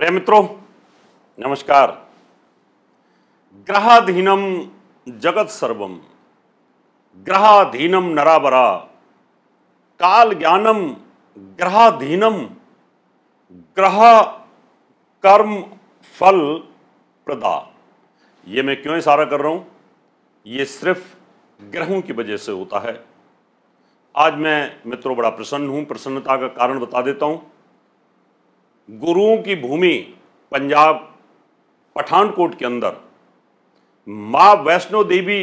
प्रेम मित्रों नमस्कार ग्रहाधीनम जगत सर्वम ग्रहाधीनम नराबरा काल ज्ञानम ग्रहाधीनम ग्रह कर्म फल प्रदा ये मैं क्यों इशारा कर रहा हूं ये सिर्फ ग्रहों की वजह से होता है आज मैं मित्रों बड़ा प्रसन्न हूं प्रसन्नता का कारण बता देता हूं गुरुओं की भूमि पंजाब पठानकोट के अंदर माँ वैष्णो देवी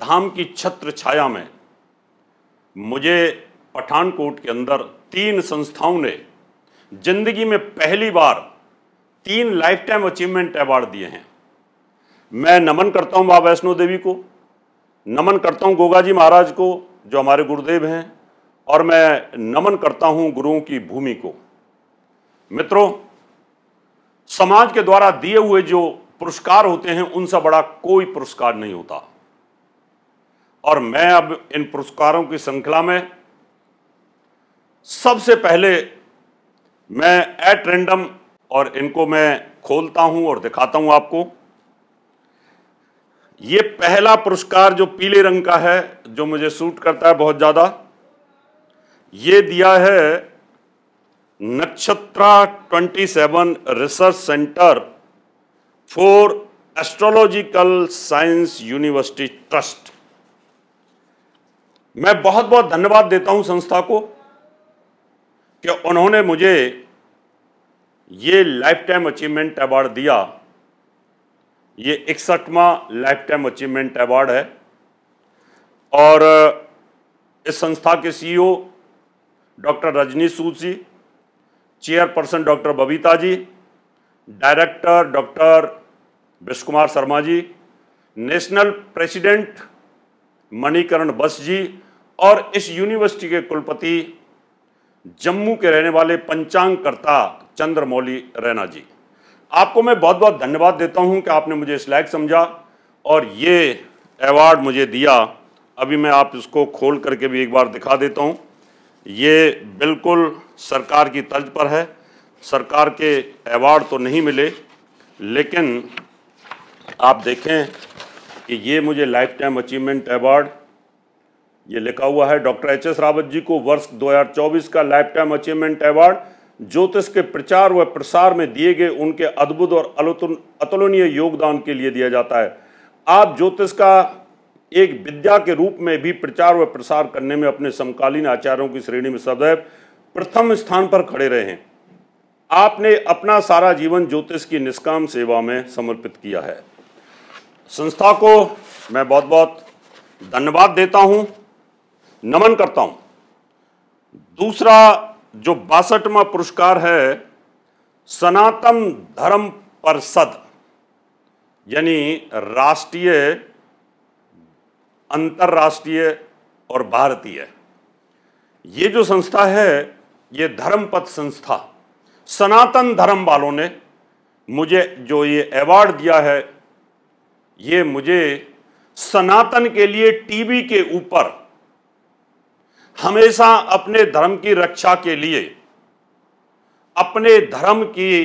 धाम की छत्र छाया में मुझे पठानकोट के अंदर तीन संस्थाओं ने जिंदगी में पहली बार तीन लाइफ टाइम अचीवमेंट अवार्ड दिए हैं मैं नमन करता हूँ माँ वैष्णो देवी को नमन करता हूँ गोगा जी महाराज को जो हमारे गुरुदेव हैं और मैं नमन करता हूँ गुरुओं की भूमि को मित्रों समाज के द्वारा दिए हुए जो पुरस्कार होते हैं उनसे बड़ा कोई पुरस्कार नहीं होता और मैं अब इन पुरस्कारों की श्रृंखला में सबसे पहले मैं एट रेंडम और इनको मैं खोलता हूं और दिखाता हूं आपको ये पहला पुरस्कार जो पीले रंग का है जो मुझे सूट करता है बहुत ज्यादा ये दिया है Nakshatra 27 research centre for astrological science university trust मैं बहुत बहुत धन्यवाद देता हूं संस्था को कि उन्होंने मुझे ये लाइफ टाइम अचीवमेंट अवार्ड दिया ये इकसठवा लाइफ टाइम अचीवमेंट अवार्ड है और इस संस्था के CEO e doctor Rajni Sood ji chairperson doctor Babita ji director doctor Vishwa Kumar Sharma ji national president Manikaran बस जी और इस यूनिवर्सिटी के कुलपति जम्मू के रहने वाले पंचांगकर्ता चंद्रमौली रैना जी आपको मैं बहुत बहुत धन्यवाद देता हूं कि आपने मुझे इस लायक समझा और ये अवार्ड मुझे दिया अभी मैं आप इसको खोल करके भी एक बार दिखा देता हूं ये बिल्कुल सरकार की तर्ज पर है सरकार के अवार्ड तो नहीं मिले लेकिन आप देखें कि ये मुझे लाइफ टाइम अचीवमेंट अवार्ड ये लिखा हुआ है doctor H S Rawat ji को वर्ष 2024 का लाइफ टाइम अचीवमेंट अवार्ड ज्योतिष के प्रचार व प्रसार में दिए गए उनके अद्भुत और अतुलनीय योगदान के लिए दिया जाता है आप ज्योतिष का एक विद्या के रूप में भी प्रचार व प्रसार करने में अपने समकालीन आचार्यों की श्रेणी में सदैव प्रथम स्थान पर खड़े रहे हैं आपने अपना सारा जीवन ज्योतिष की निष्काम सेवा में समर्पित किया है संस्था को मैं बहुत बहुत धन्यवाद देता हूं नमन करता हूं दूसरा जो बासठवा पुरस्कार है सनातन धर्म परिषद यानी राष्ट्रीय अंतर्राष्ट्रीय और भारतीय ये जो संस्था है ये धर्मपद संस्था सनातन धर्म वालों ने मुझे जो ये अवार्ड दिया है ये मुझे सनातन के लिए टीवी के ऊपर हमेशा अपने धर्म की रक्षा के लिए अपने धर्म की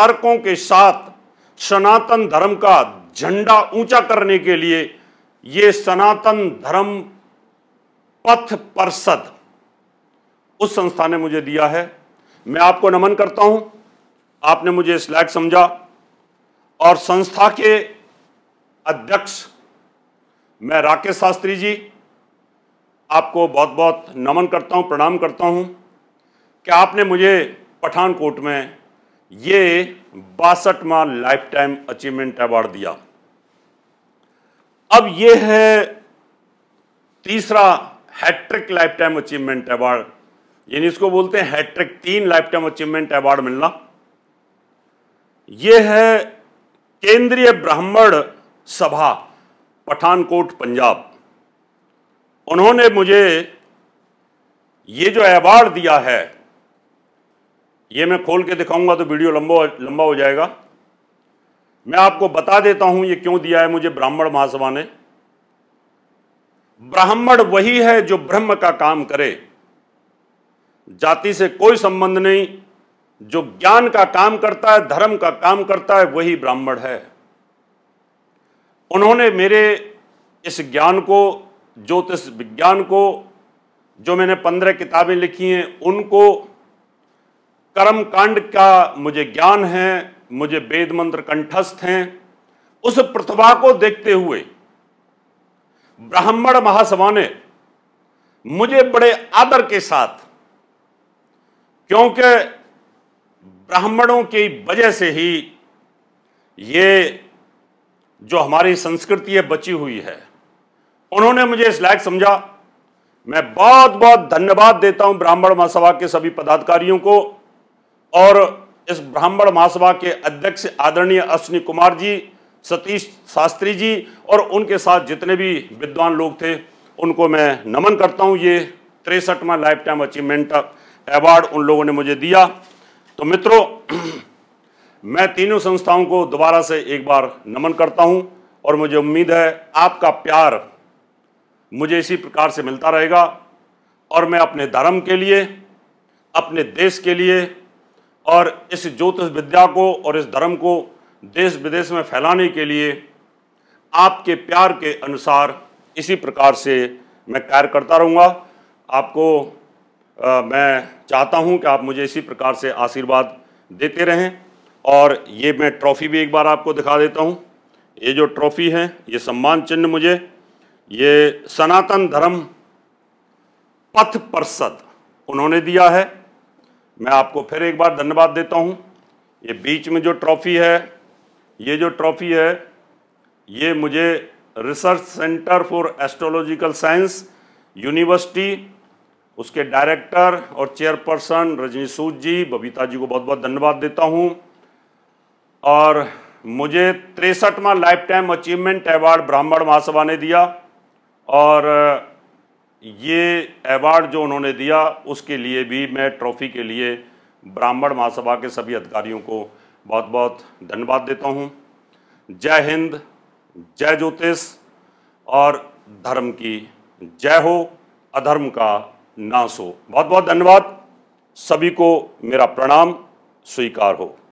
तर्कों के साथ सनातन धर्म का झंडा ऊंचा करने के लिए ये सनातन धर्म पथ परिषद उस संस्था ने मुझे दिया है मैं आपको नमन करता हूं आपने मुझे इस लायक समझा और संस्था के अध्यक्ष मैं राकेश शास्त्री जी आपको बहुत बहुत नमन करता हूं प्रणाम करता हूं कि आपने मुझे पठानकोट में ये बासठवा लाइफ टाइम अचीवमेंट अवार्ड दिया अब ये है तीसरा hattrick lifetime achievement award यानी इसको बोलते हैं हैट्रिक तीन लाइफ टाइम अचीवमेंट अवार्ड मिलना यह है केंद्रीय ब्राह्मण सभा पठानकोट पंजाब उन्होंने मुझे ये जो अवार्ड दिया है ये मैं खोल के दिखाऊंगा तो वीडियो लंबा लंबा हो जाएगा मैं आपको बता देता हूं ये क्यों दिया है मुझे ब्राह्मण महासभा ने ब्राह्मण वही है जो ब्रह्म का काम करे जाति से कोई संबंध नहीं जो ज्ञान का काम करता है धर्म का काम करता है वही ब्राह्मण है उन्होंने मेरे इस ज्ञान को ज्योतिष विज्ञान को जो मैंने पंद्रह किताबें लिखी हैं उनको कर्म कांड का मुझे ज्ञान है मुझे वेद मंत्र कंठस्थ हैं उस प्रतिभा को देखते हुए ब्राह्मण महासभा ने मुझे बड़े आदर के साथ क्योंकि ब्राह्मणों की वजह से ही ये जो हमारी संस्कृति है बची हुई है उन्होंने मुझे इस लायक समझा मैं बहुत बहुत धन्यवाद देता हूं ब्राह्मण महासभा के सभी पदाधिकारियों को और इस ब्राह्मण महासभा के अध्यक्ष आदरणीय अश्विनी कुमार जी सतीश शास्त्री जी और उनके साथ जितने भी विद्वान लोग थे उनको मैं नमन करता हूं ये तिरसठवा लाइफ टाइम अचीवमेंट अवार्ड उन लोगों ने मुझे दिया तो मित्रों मैं तीनों संस्थाओं को दोबारा से एक बार नमन करता हूं और मुझे उम्मीद है आपका प्यार मुझे इसी प्रकार से मिलता रहेगा और मैं अपने धर्म के लिए अपने देश के लिए और इस ज्योतिष विद्या को और इस धर्म को देश विदेश में फैलाने के लिए आपके प्यार के अनुसार इसी प्रकार से मैं कार्य करता रहूँगा आपको मैं चाहता हूं कि आप मुझे इसी प्रकार से आशीर्वाद देते रहें और ये मैं ट्रॉफ़ी भी एक बार आपको दिखा देता हूं ये जो ट्रॉफ़ी है ये सम्मान चिन्ह मुझे ये सनातन धर्म पथ प्रसद उन्होंने दिया है मैं आपको फिर एक बार धन्यवाद देता हूं ये बीच में जो ट्रॉफ़ी है ये जो ट्रॉफ़ी है ये मुझे research centre for astrological science university उसके डायरेक्टर और चेयरपर्सन रजनी सूद जी बबीता जी को बहुत बहुत धन्यवाद देता हूँ और मुझे तिरसठवा lifetime achievement award Brahmin Mahasabha ने दिया और ये अवार्ड जो उन्होंने दिया उसके लिए भी मैं ट्रॉफी के लिए ब्राह्मण महासभा के सभी अधिकारियों को बहुत बहुत धन्यवाद देता हूँ जय हिंद जय ज्योतिष और धर्म की जय हो अधर्म का ना सो बहुत बहुत धन्यवाद सभी को मेरा प्रणाम स्वीकार हो